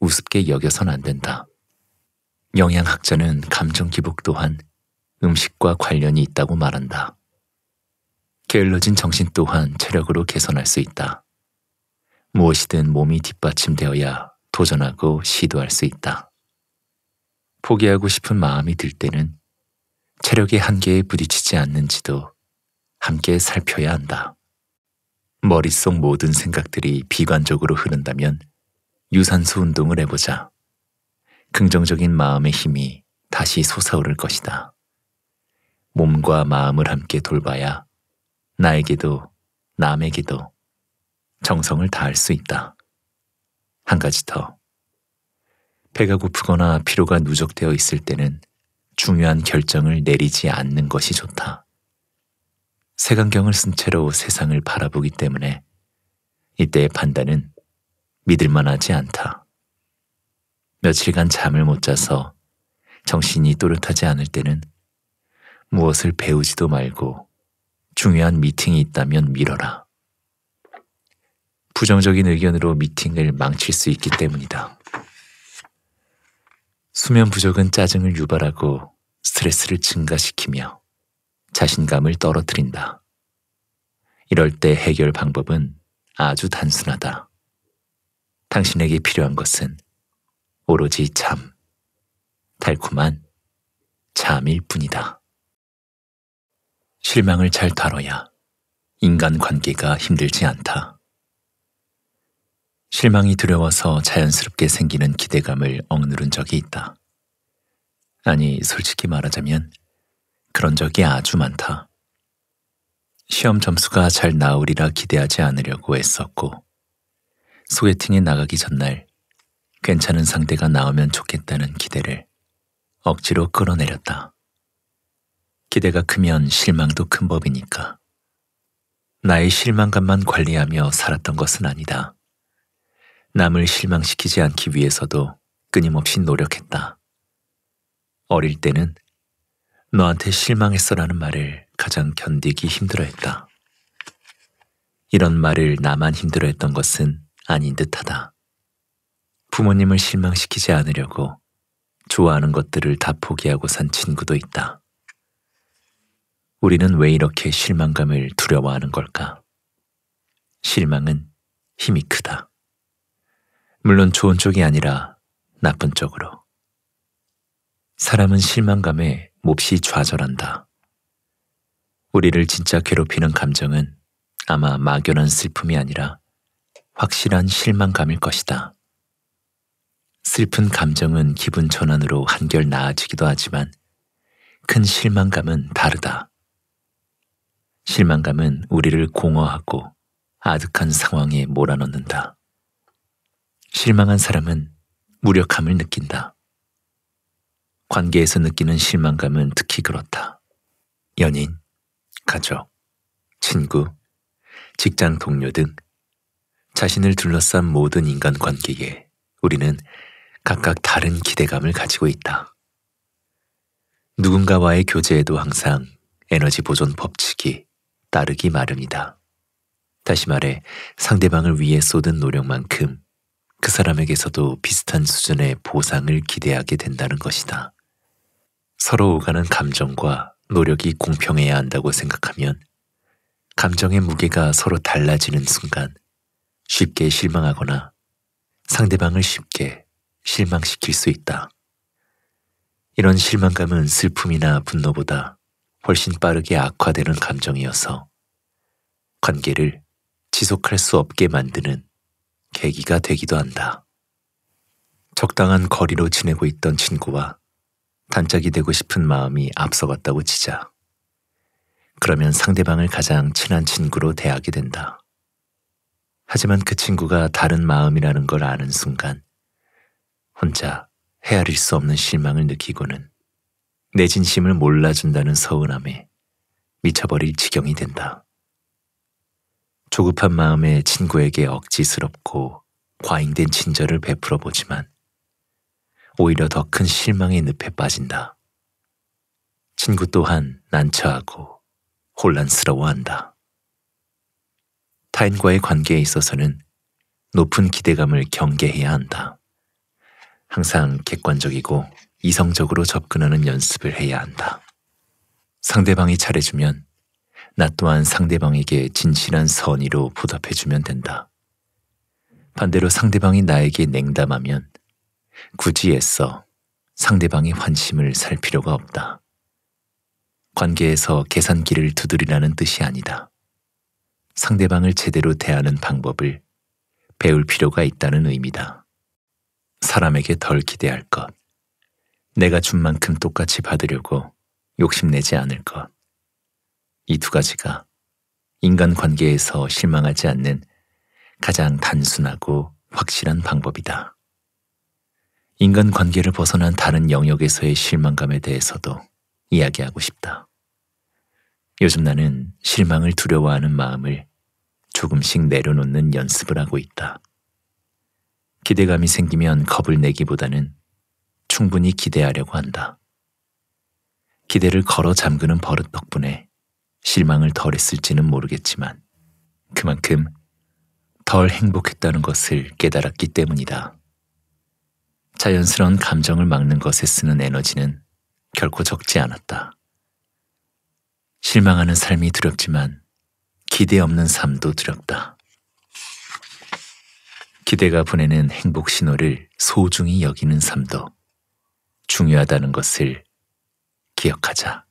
우습게 여겨선 안 된다. 영양학자는 감정 기복 또한 음식과 관련이 있다고 말한다. 게을러진 정신 또한 체력으로 개선할 수 있다. 무엇이든 몸이 뒷받침되어야 도전하고 시도할 수 있다. 포기하고 싶은 마음이 들 때는 체력의 한계에 부딪히지 않는지도 함께 살펴야 한다. 머릿속 모든 생각들이 비관적으로 흐른다면 유산소 운동을 해보자. 긍정적인 마음의 힘이 다시 솟아오를 것이다. 몸과 마음을 함께 돌봐야 나에게도 남에게도 정성을 다할 수 있다. 한 가지 더. 배가 고프거나 피로가 누적되어 있을 때는 중요한 결정을 내리지 않는 것이 좋다. 색안경을 쓴 채로 세상을 바라보기 때문에 이때의 판단은 믿을만하지 않다. 며칠간 잠을 못 자서 정신이 또렷하지 않을 때는 무엇을 배우지도 말고 중요한 미팅이 있다면 미뤄라. 부정적인 의견으로 미팅을 망칠 수 있기 때문이다. 수면 부족은 짜증을 유발하고 스트레스를 증가시키며 자신감을 떨어뜨린다. 이럴 때 해결 방법은 아주 단순하다. 당신에게 필요한 것은 오로지 잠, 달콤한 잠일 뿐이다. 실망을 잘 다뤄야 인간관계가 힘들지 않다. 실망이 두려워서 자연스럽게 생기는 기대감을 억누른 적이 있다. 아니, 솔직히 말하자면 그런 적이 아주 많다. 시험 점수가 잘 나오리라 기대하지 않으려고 애썼고, 소개팅에 나가기 전날 괜찮은 상대가 나오면 좋겠다는 기대를 억지로 끌어내렸다. 기대가 크면 실망도 큰 법이니까. 나의 실망감만 관리하며 살았던 것은 아니다. 남을 실망시키지 않기 위해서도 끊임없이 노력했다. 어릴 때는 너한테 실망했어라는 말을 가장 견디기 힘들어했다. 이런 말을 나만 힘들어했던 것은 아닌 듯하다. 부모님을 실망시키지 않으려고 좋아하는 것들을 다 포기하고 산 친구도 있다. 우리는 왜 이렇게 실망감을 두려워하는 걸까? 실망은 힘이 크다. 물론 좋은 쪽이 아니라 나쁜 쪽으로. 사람은 실망감에 몹시 좌절한다. 우리를 진짜 괴롭히는 감정은 아마 막연한 슬픔이 아니라 확실한 실망감일 것이다. 슬픈 감정은 기분 전환으로 한결 나아지기도 하지만 큰 실망감은 다르다. 실망감은 우리를 공허하고 아득한 상황에 몰아넣는다. 실망한 사람은 무력함을 느낀다. 관계에서 느끼는 실망감은 특히 그렇다. 연인, 가족, 친구, 직장 동료 등 자신을 둘러싼 모든 인간 관계에 우리는 각각 다른 기대감을 가지고 있다. 누군가와의 교제에도 항상 에너지 보존 법칙이 따르기 마련이다. 다시 말해 상대방을 위해 쏟은 노력만큼 그 사람에게서도 비슷한 수준의 보상을 기대하게 된다는 것이다. 서로 오가는 감정과 노력이 공평해야 한다고 생각하면 감정의 무게가 서로 달라지는 순간 쉽게 실망하거나 상대방을 쉽게 실망시킬 수 있다. 이런 실망감은 슬픔이나 분노보다 훨씬 빠르게 악화되는 감정이어서 관계를 지속할 수 없게 만드는 계기가 되기도 한다. 적당한 거리로 지내고 있던 친구와 단짝이 되고 싶은 마음이 앞서갔다고 치자. 그러면 상대방을 가장 친한 친구로 대하게 된다. 하지만 그 친구가 다른 마음이라는 걸 아는 순간 혼자 헤아릴 수 없는 실망을 느끼고는 내 진심을 몰라준다는 서운함에 미쳐버릴 지경이 된다. 조급한 마음에 친구에게 억지스럽고 과잉된 친절을 베풀어 보지만 오히려 더 큰 실망의 늪에 빠진다. 친구 또한 난처하고 혼란스러워한다. 타인과의 관계에 있어서는 높은 기대감을 경계해야 한다. 항상 객관적이고 이성적으로 접근하는 연습을 해야 한다. 상대방이 잘해주면 나 또한 상대방에게 진실한 선의로 보답해주면 된다. 반대로 상대방이 나에게 냉담하면 굳이 애써 상대방의 환심을 살 필요가 없다. 관계에서 계산기를 두드리라는 뜻이 아니다. 상대방을 제대로 대하는 방법을 배울 필요가 있다는 의미다. 사람에게 덜 기대할 것. 내가 준 만큼 똑같이 받으려고 욕심내지 않을 것. 이두 가지가 인간 관계에서 실망하지 않는 가장 단순하고 확실한 방법이다. 인간 관계를 벗어난 다른 영역에서의 실망감에 대해서도 이야기하고 싶다. 요즘 나는 실망을 두려워하는 마음을 조금씩 내려놓는 연습을 하고 있다. 기대감이 생기면 겁을 내기보다는 충분히 기대하려고 한다. 기대를 걸어 잠그는 버릇 덕분에 실망을 덜했을지는 모르겠지만 그만큼 덜 행복했다는 것을 깨달았기 때문이다. 자연스러운 감정을 막는 것에 쓰는 에너지는 결코 적지 않았다. 실망하는 삶이 두렵지만 기대 없는 삶도 두렵다. 기대가 보내는 행복 신호를 소중히 여기는 삶도 중요하다는 것을 기억하자.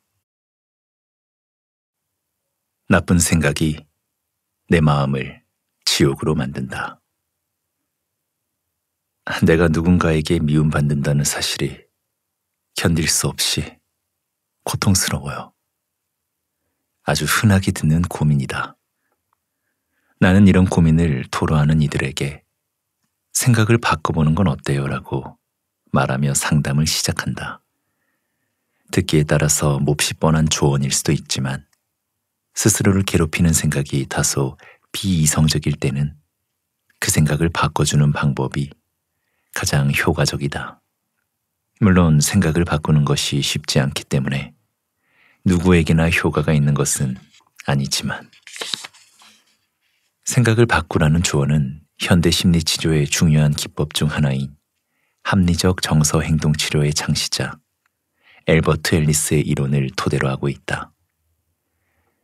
나쁜 생각이 내 마음을 지옥으로 만든다. 내가 누군가에게 미움받는다는 사실이 견딜 수 없이 고통스러워요. 아주 흔하게 듣는 고민이다. 나는 이런 고민을 토로하는 이들에게 생각을 바꿔보는 건 어때요? 라고 말하며 상담을 시작한다. 듣기에 따라서 몹시 뻔한 조언일 수도 있지만 스스로를 괴롭히는 생각이 다소 비이성적일 때는 그 생각을 바꿔주는 방법이 가장 효과적이다. 물론 생각을 바꾸는 것이 쉽지 않기 때문에 누구에게나 효과가 있는 것은 아니지만 생각을 바꾸라는 조언은 현대 심리 치료의 중요한 기법 중 하나인 합리적 정서 행동 치료의 창시자 엘버트 앨리스의 이론을 토대로 하고 있다.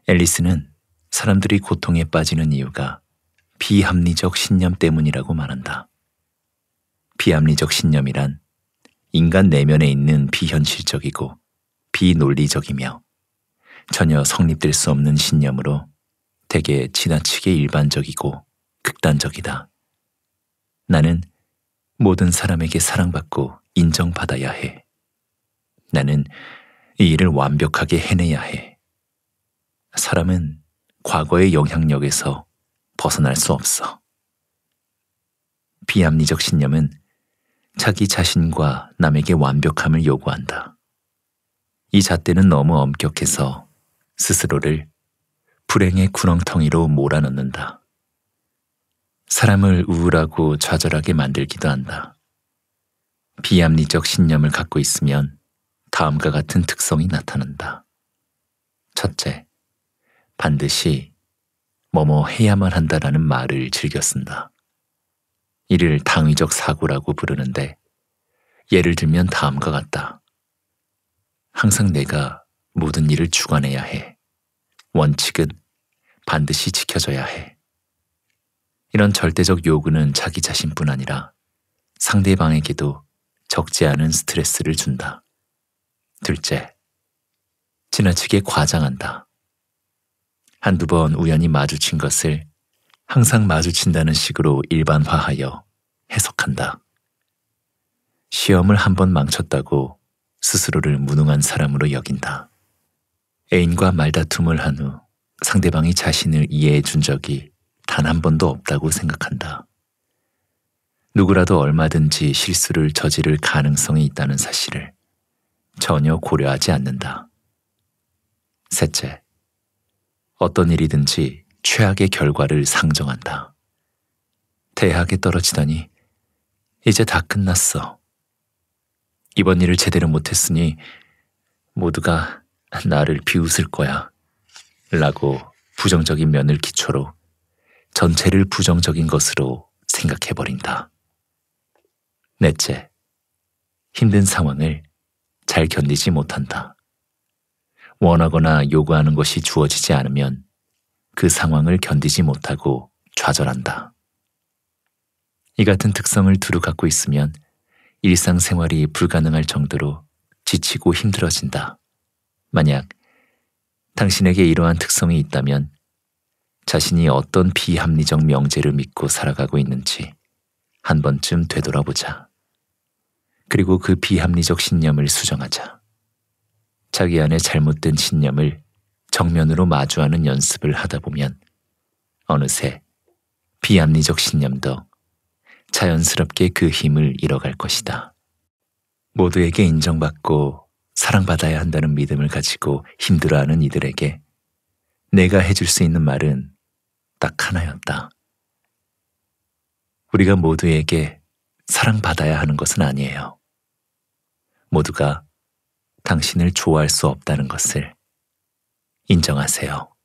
앨리스는 사람들이 고통에 빠지는 이유가 비합리적 신념 때문이라고 말한다. 비합리적 신념이란 인간 내면에 있는 비현실적이고 비논리적이며 전혀 성립될 수 없는 신념으로 대개 지나치게 일반적이고 극단적이다. 나는 모든 사람에게 사랑받고 인정받아야 해. 나는 이 일을 완벽하게 해내야 해. 사람은 과거의 영향력에서 벗어날 수 없어. 비합리적 신념은 자기 자신과 남에게 완벽함을 요구한다. 이 잣대는 너무 엄격해서 스스로를 불행의 구렁텅이로 몰아넣는다. 사람을 우울하고 좌절하게 만들기도 한다. 비합리적 신념을 갖고 있으면 다음과 같은 특성이 나타난다. 첫째, 반드시 뭐뭐 해야만 한다라는 말을 즐겨 쓴다. 이를 당위적 사고라고 부르는데 예를 들면 다음과 같다. 항상 내가 모든 일을 주관해야 해. 원칙은 반드시 지켜져야 해. 이런 절대적 요구는 자기 자신뿐 아니라 상대방에게도 적지 않은 스트레스를 준다. 둘째, 지나치게 과장한다. 한두 번 우연히 마주친 것을 항상 마주친다는 식으로 일반화하여 해석한다. 시험을 한 번 망쳤다고 스스로를 무능한 사람으로 여긴다. 애인과 말다툼을 한 후 상대방이 자신을 이해해 준 적이 단 한 번도 없다고 생각한다. 누구라도 얼마든지 실수를 저지를 가능성이 있다는 사실을 전혀 고려하지 않는다. 셋째, 어떤 일이든지 최악의 결과를 상정한다. 대학에 떨어지다니 이제 다 끝났어. 이번 일을 제대로 못했으니 모두가 나를 비웃을 거야. 라고 부정적인 면을 기초로 전체를 부정적인 것으로 생각해버린다. 넷째, 힘든 상황을 잘 견디지 못한다. 원하거나 요구하는 것이 주어지지 않으면 그 상황을 견디지 못하고 좌절한다. 이 같은 특성을 두루 갖고 있으면 일상생활이 불가능할 정도로 지치고 힘들어진다. 만약 당신에게 이러한 특성이 있다면 자신이 어떤 비합리적 명제를 믿고 살아가고 있는지 한 번쯤 되돌아보자. 그리고 그 비합리적 신념을 수정하자. 자기 안에 잘못된 신념을 정면으로 마주하는 연습을 하다 보면 어느새 비합리적 신념도 자연스럽게 그 힘을 잃어갈 것이다. 모두에게 인정받고 사랑받아야 한다는 믿음을 가지고 힘들어하는 이들에게 내가 해줄 수 있는 말은 딱 하나였다. 우리가 모두에게 사랑받아야 하는 것은 아니에요. 모두가 당신을 좋아할 수 없다는 것을 인정하세요.